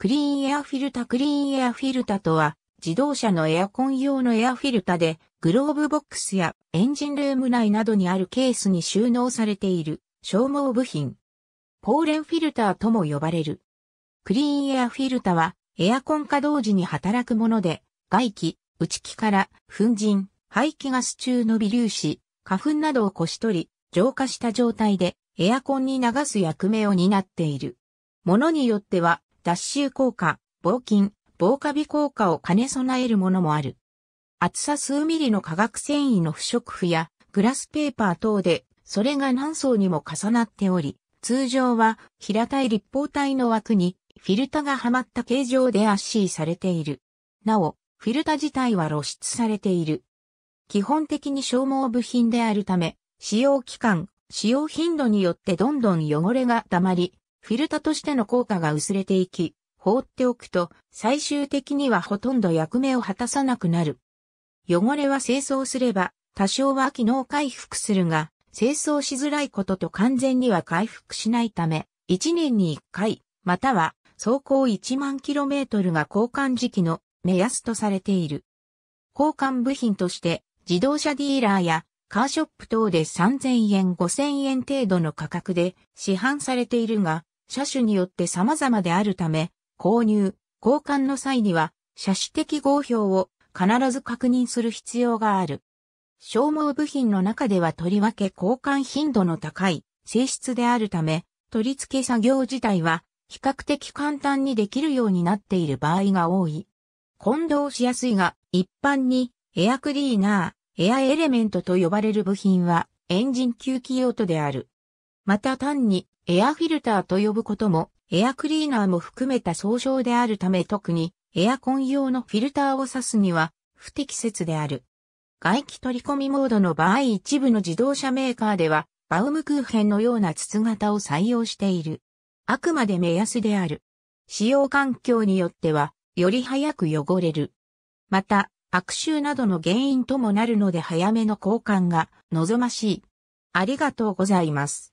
クリーンエアフィルタクリーンエアフィルタとは、自動車のエアコン用のエアフィルタで、グローブボックスやエンジンルーム内などにあるケースに収納されている消耗部品。ポーレンフィルターとも呼ばれる。クリーンエアフィルタは、エアコン稼働時に働くもので、外気、内気から粉塵、排気ガス中の微粒子、花粉などをこし取り、浄化した状態でエアコンに流す役目を担っている。ものによっては脱臭効果、防菌、防カビ効果を兼ね備えるものもある。厚さ数ミリの化学繊維の不織布やグラスペーパー等で、それが何層にも重なっており、通常は平たい立方体の枠にフィルタがはまった形状で圧死されている。なお、フィルタ自体は露出されている。基本的に消耗部品であるため、使用期間、使用頻度によってどんどん汚れが溜まり、フィルタとしての効果が薄れていき、放っておくと最終的にはほとんど役目を果たさなくなる。汚れは清掃すれば多少は機能回復するが、清掃しづらいことと完全には回復しないため、1年に1回、または走行1万キロメートルが交換時期の目安とされている。交換部品として自動車ディーラーやカーショップ等で3000円5000円程度の価格で市販されているが、車種によって様々であるため、購入、交換の際には、車種的合表を必ず確認する必要がある。消耗部品の中ではとりわけ交換頻度の高い性質であるため、取り付け作業自体は比較的簡単にできるようになっている場合が多い。混同しやすいが、一般にエアクリーナー、エアエレメントと呼ばれる部品はエンジン吸気用途である。また単にエアフィルターと呼ぶことも、エアクリーナーも含めた総称であるため特にエアコン用のフィルターを指すには不適切である。外気取り込みモードの場合一部の自動車メーカーではバウムクーヘンのような筒型を採用している。あくまで目安である。使用環境によっては、より早く汚れる。また、悪臭などの原因ともなるので早めの交換が望ましい。ありがとうございます。